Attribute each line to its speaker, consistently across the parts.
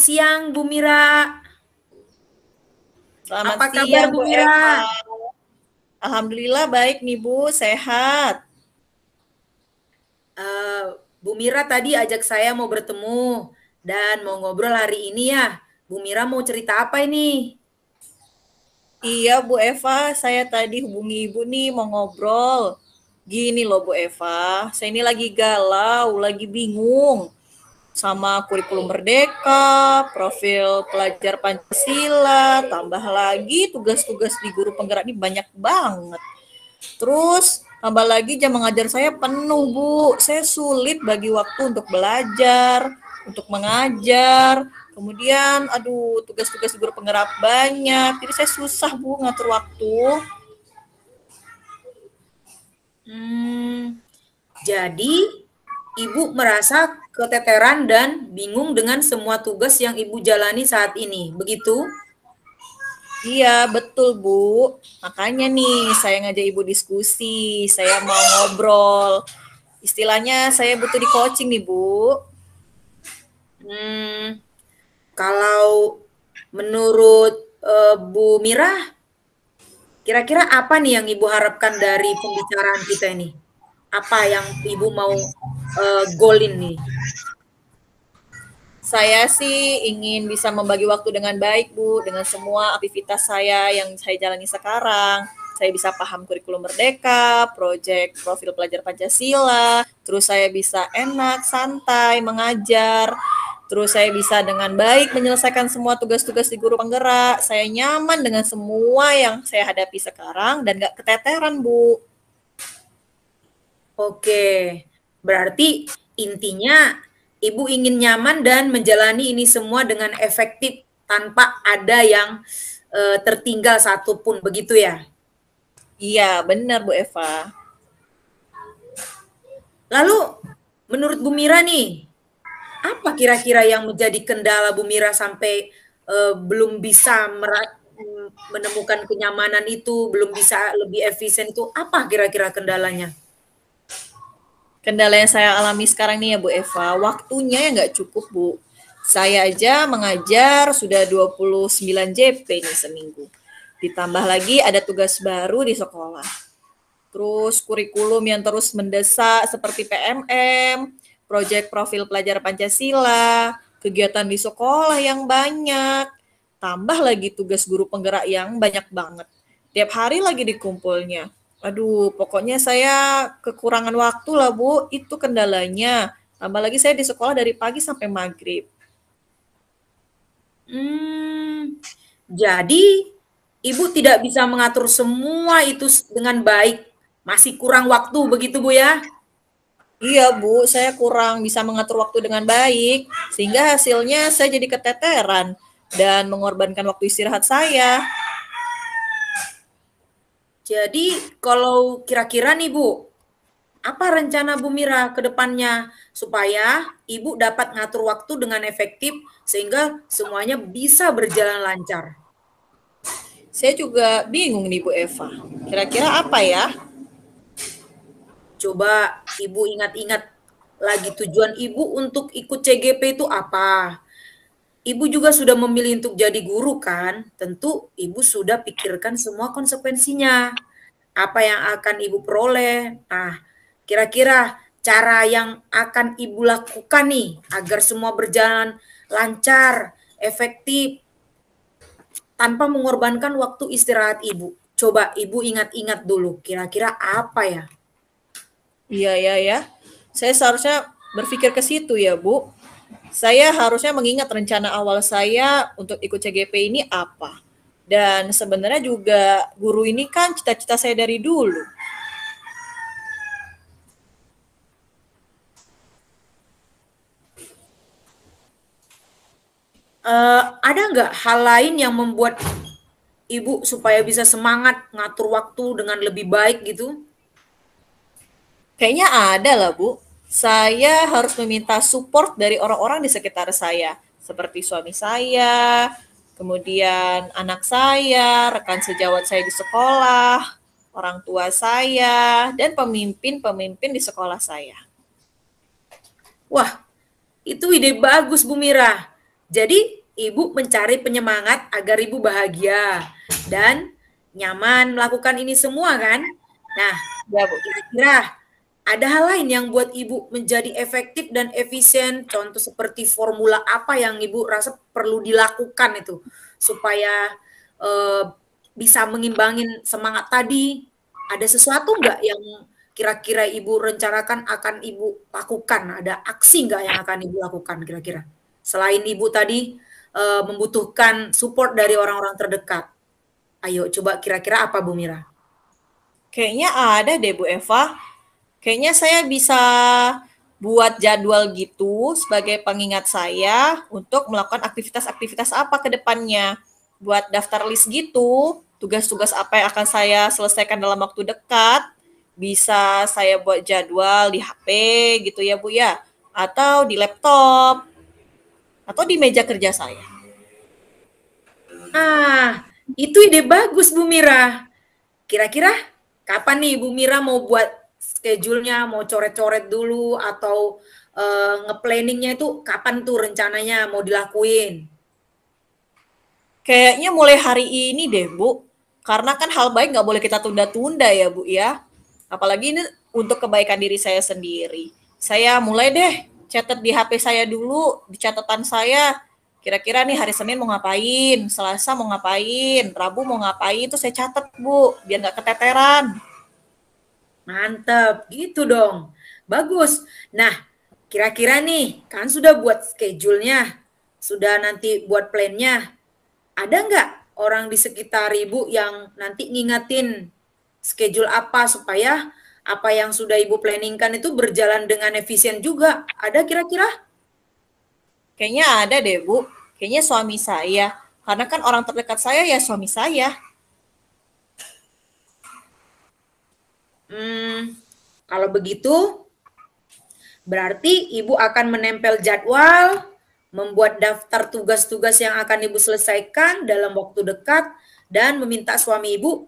Speaker 1: Selamat siang Bu Mira. Selamat Apa kabar, Bu Mira? Eva. Alhamdulillah baik nih Bu, sehat. Uh, Bu Mira tadi ajak saya mau bertemu dan mau ngobrol hari ini ya. Bu Mira mau cerita apa ini? Iya Bu Eva, saya tadi hubungi Ibu nih mau ngobrol. Gini loh Bu Eva, saya ini lagi galau, lagi bingung sama kurikulum merdeka, profil pelajar Pancasila, tambah lagi tugas-tugas di guru penggerak ini banyak banget. Terus tambah lagi jam mengajar saya penuh, Bu. Saya sulit bagi waktu untuk belajar, untuk mengajar. Kemudian aduh, tugas-tugas di guru penggerak banyak. Jadi saya susah, Bu, ngatur waktu. Hmm, jadi Ibu merasa keteteran dan bingung dengan semua tugas yang Ibu jalani saat ini. Begitu? Iya, betul Bu. Makanya nih saya ngajak Ibu diskusi, saya mau ngobrol. Istilahnya saya butuh di coaching nih Bu. Hmm, kalau menurut uh, Bu Mira, kira-kira apa nih yang Ibu harapkan dari pembicaraan kita ini? Apa yang Ibu mau uh, eh, golin nih? Saya sih ingin bisa membagi waktu dengan baik, Bu, dengan semua aktivitas saya yang saya jalani sekarang. Saya bisa paham kurikulum merdeka, proyek profil pelajar Pancasila, terus saya bisa enak, santai, mengajar, terus saya bisa dengan baik menyelesaikan semua tugas-tugas di guru penggerak. Saya nyaman dengan semua yang saya hadapi sekarang dan gak keteteran, Bu. Oke, berarti intinya ibu ingin nyaman dan menjalani ini semua dengan efektif tanpa ada yang e, tertinggal satupun begitu ya iya benar Bu Eva lalu menurut Bu Mira nih apa kira-kira yang menjadi kendala Bu Mira sampai e, belum bisa menemukan kenyamanan itu belum bisa lebih efisien itu apa kira-kira kendalanya? kendala yang saya alami sekarang nih ya Bu Eva, waktunya yang nggak cukup Bu. Saya aja mengajar sudah 29 JP nih seminggu. Ditambah lagi ada tugas baru di sekolah. Terus kurikulum yang terus mendesak seperti PMM, proyek profil pelajar Pancasila, kegiatan di sekolah yang banyak, tambah lagi tugas guru penggerak yang banyak banget. Tiap hari lagi dikumpulnya Aduh, pokoknya saya kekurangan waktu lah Bu, itu kendalanya. Tambah lagi saya di sekolah dari pagi sampai maghrib. Hmm, jadi Ibu tidak bisa mengatur semua itu dengan baik. Masih kurang waktu begitu Bu ya? Iya Bu, saya kurang bisa mengatur waktu dengan baik. Sehingga hasilnya saya jadi keteteran dan mengorbankan waktu istirahat saya. Jadi kalau kira-kira nih Bu, apa rencana Bu Mira ke depannya supaya Ibu dapat ngatur waktu dengan efektif sehingga semuanya bisa berjalan lancar? Saya juga bingung nih Bu Eva. Kira-kira apa ya? Coba Ibu ingat-ingat lagi tujuan Ibu untuk ikut CGP itu apa? ibu juga sudah memilih untuk jadi guru kan, tentu ibu sudah pikirkan semua konsekuensinya. Apa yang akan ibu peroleh? Nah, kira-kira cara yang akan ibu lakukan nih agar semua berjalan lancar, efektif tanpa mengorbankan waktu istirahat ibu. Coba ibu ingat-ingat dulu kira-kira apa ya? Iya, iya, ya. Saya seharusnya berpikir ke situ ya, Bu saya harusnya mengingat rencana awal saya untuk ikut CGP ini apa. Dan sebenarnya juga guru ini kan cita-cita saya dari dulu. Uh, ada nggak hal lain yang membuat ibu supaya bisa semangat ngatur waktu dengan lebih baik gitu? Kayaknya ada lah bu saya harus meminta support dari orang-orang di sekitar saya, seperti suami saya, kemudian anak saya, rekan sejawat saya di sekolah, orang tua saya, dan pemimpin-pemimpin di sekolah saya. Wah, itu ide bagus Bu Mira. Jadi ibu mencari penyemangat agar ibu bahagia dan nyaman melakukan ini semua kan? Nah, ya Bu. kira ada hal lain yang buat Ibu menjadi efektif dan efisien, contoh seperti formula apa yang Ibu rasa perlu dilakukan itu supaya uh, bisa mengimbangin semangat tadi? Ada sesuatu nggak yang kira-kira Ibu rencanakan akan Ibu lakukan? Ada aksi nggak yang akan Ibu lakukan kira-kira? Selain Ibu tadi uh, membutuhkan support dari orang-orang terdekat. Ayo coba kira-kira apa Bu Mira? Kayaknya ada deh Bu Eva Kayaknya saya bisa buat jadwal gitu sebagai pengingat saya untuk melakukan aktivitas-aktivitas apa ke depannya. Buat daftar list gitu, tugas-tugas apa yang akan saya selesaikan dalam waktu dekat, bisa saya buat jadwal di HP gitu ya Bu ya, atau di laptop, atau di meja kerja saya. Ah, itu ide bagus Bu Mira. Kira-kira kapan nih Bu Mira mau buat schedule-nya mau coret-coret dulu atau uh, ngeplanningnya itu kapan tuh rencananya mau dilakuin? Kayaknya mulai hari ini deh Bu, karena kan hal baik nggak boleh kita tunda-tunda ya Bu ya. Apalagi ini untuk kebaikan diri saya sendiri. Saya mulai deh catat di HP saya dulu, di catatan saya kira-kira nih hari Senin mau ngapain, Selasa mau ngapain, Rabu mau ngapain, itu saya catat Bu, biar nggak keteteran mantap gitu dong. Bagus. Nah, kira-kira nih, kan sudah buat schedule-nya, sudah nanti buat plan-nya. Ada nggak orang di sekitar ibu yang nanti ngingatin schedule apa supaya apa yang sudah ibu planningkan itu berjalan dengan efisien juga? Ada kira-kira? Kayaknya ada deh, Bu. Kayaknya suami saya. Karena kan orang terdekat saya ya suami saya Hmm, kalau begitu, berarti Ibu akan menempel jadwal, membuat daftar tugas-tugas yang akan Ibu selesaikan dalam waktu dekat, dan meminta suami Ibu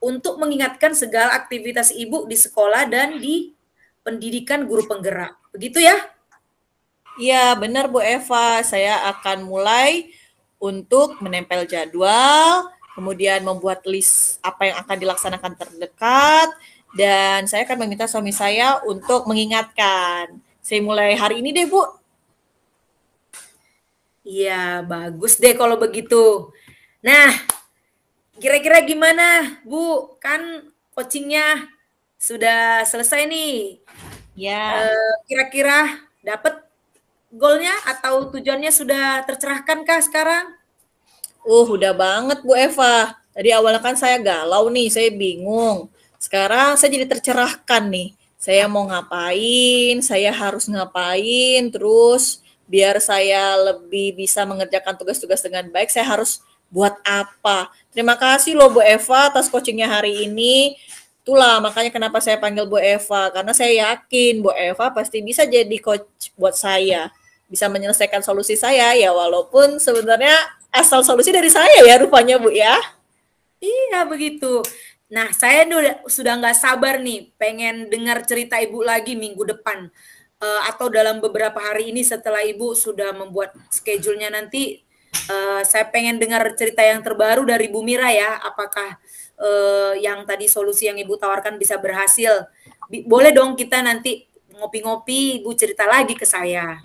Speaker 1: untuk mengingatkan segala aktivitas Ibu di sekolah dan di pendidikan guru penggerak. Begitu ya? Iya, benar Bu Eva. Saya akan mulai untuk menempel jadwal, kemudian membuat list apa yang akan dilaksanakan terdekat, dan saya akan meminta suami saya untuk mengingatkan. Saya mulai hari ini deh, Bu. Iya, bagus deh kalau begitu. Nah, kira-kira gimana, Bu? Kan coachingnya sudah selesai nih. Ya. Eh, kira-kira dapat goalnya atau tujuannya sudah tercerahkan kah sekarang? Uh, udah banget Bu Eva. Tadi awalnya kan saya galau nih, saya bingung sekarang saya jadi tercerahkan nih saya mau ngapain saya harus ngapain terus biar saya lebih bisa mengerjakan tugas-tugas dengan baik saya harus buat apa terima kasih loh Bu Eva atas coachingnya hari ini itulah makanya kenapa saya panggil Bu Eva karena saya yakin Bu Eva pasti bisa jadi coach buat saya bisa menyelesaikan solusi saya ya walaupun sebenarnya asal solusi dari saya ya rupanya Bu ya iya begitu Nah, saya sudah nggak sabar nih, pengen dengar cerita Ibu lagi minggu depan. Uh, atau dalam beberapa hari ini setelah Ibu sudah membuat schedule-nya nanti, uh, saya pengen dengar cerita yang terbaru dari Bu Mira ya. Apakah uh, yang tadi solusi yang Ibu tawarkan bisa berhasil? boleh dong kita nanti ngopi-ngopi, Ibu cerita lagi ke saya.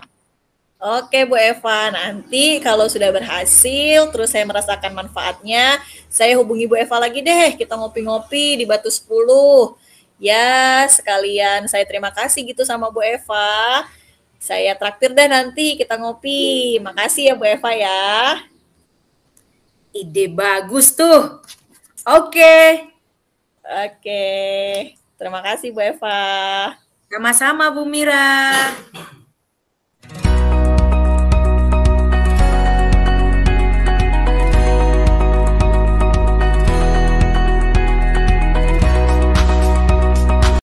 Speaker 1: Oke Bu Eva, nanti kalau sudah berhasil, terus saya merasakan manfaatnya, saya hubungi Bu Eva lagi deh, kita ngopi-ngopi di Batu 10. Ya, sekalian saya terima kasih gitu sama Bu Eva. Saya traktir deh nanti kita ngopi. Makasih ya Bu Eva ya. Ide bagus tuh. Oke. Oke. Terima kasih Bu Eva. Sama-sama Bu Mira.